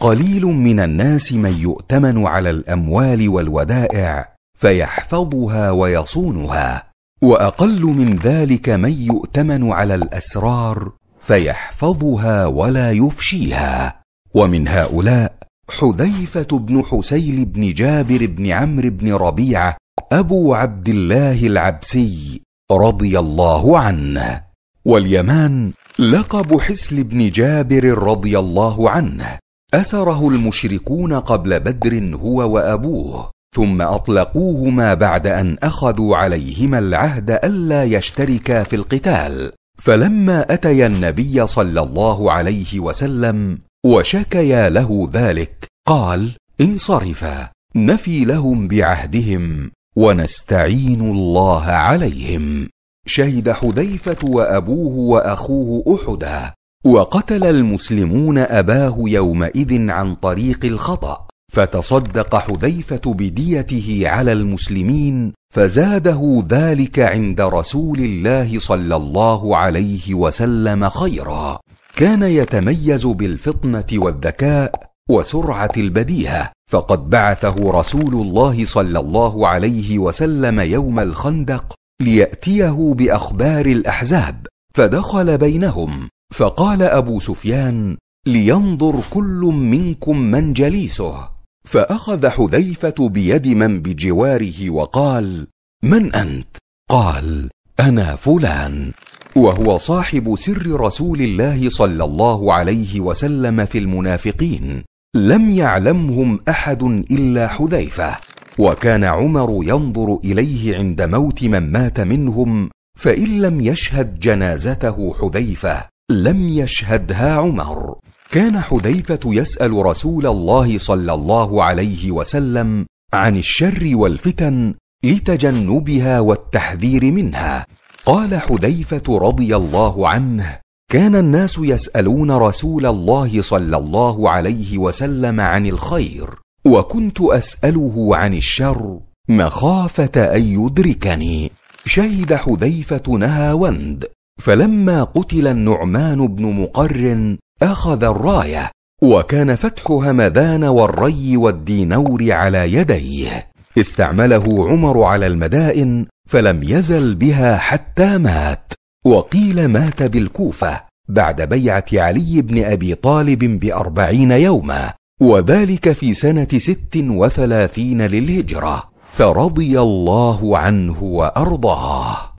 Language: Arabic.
قليل من الناس من يؤتمن على الاموال والودائع فيحفظها ويصونها واقل من ذلك من يؤتمن على الاسرار فيحفظها ولا يفشيها ومن هؤلاء حذيفه بن حسين بن جابر بن عمرو بن ربيعه ابو عبد الله العبسي رضي الله عنه واليمان لقب حسل بن جابر رضي الله عنه اسره المشركون قبل بدر هو وابوه ثم اطلقوهما بعد ان اخذوا عليهما العهد الا يشتركا في القتال فلما اتيا النبي صلى الله عليه وسلم وشكيا له ذلك قال انصرفا نفي لهم بعهدهم ونستعين الله عليهم شهد حذيفه وابوه واخوه احدا وقتل المسلمون اباه يومئذ عن طريق الخطا فتصدق حذيفه بديته على المسلمين فزاده ذلك عند رسول الله صلى الله عليه وسلم خيرا كان يتميز بالفطنه والذكاء وسرعه البديهه فقد بعثه رسول الله صلى الله عليه وسلم يوم الخندق لياتيه باخبار الاحزاب فدخل بينهم فقال ابو سفيان لينظر كل منكم من جليسه فاخذ حذيفه بيد من بجواره وقال من انت قال انا فلان وهو صاحب سر رسول الله صلى الله عليه وسلم في المنافقين لم يعلمهم احد الا حذيفه وكان عمر ينظر اليه عند موت من مات منهم فان لم يشهد جنازته حذيفه لم يشهدها عمر كان حذيفه يسال رسول الله صلى الله عليه وسلم عن الشر والفتن لتجنبها والتحذير منها قال حذيفه رضي الله عنه كان الناس يسالون رسول الله صلى الله عليه وسلم عن الخير وكنت اساله عن الشر مخافه ان يدركني شهد حذيفه نهاوند فلما قتل النعمان بن مقر اخذ الرايه وكان فتح همذان والري والدينور على يديه استعمله عمر على المدائن فلم يزل بها حتى مات وقيل مات بالكوفه بعد بيعه علي بن ابي طالب باربعين يوما وذلك في سنه ست وثلاثين للهجره فرضي الله عنه وارضاه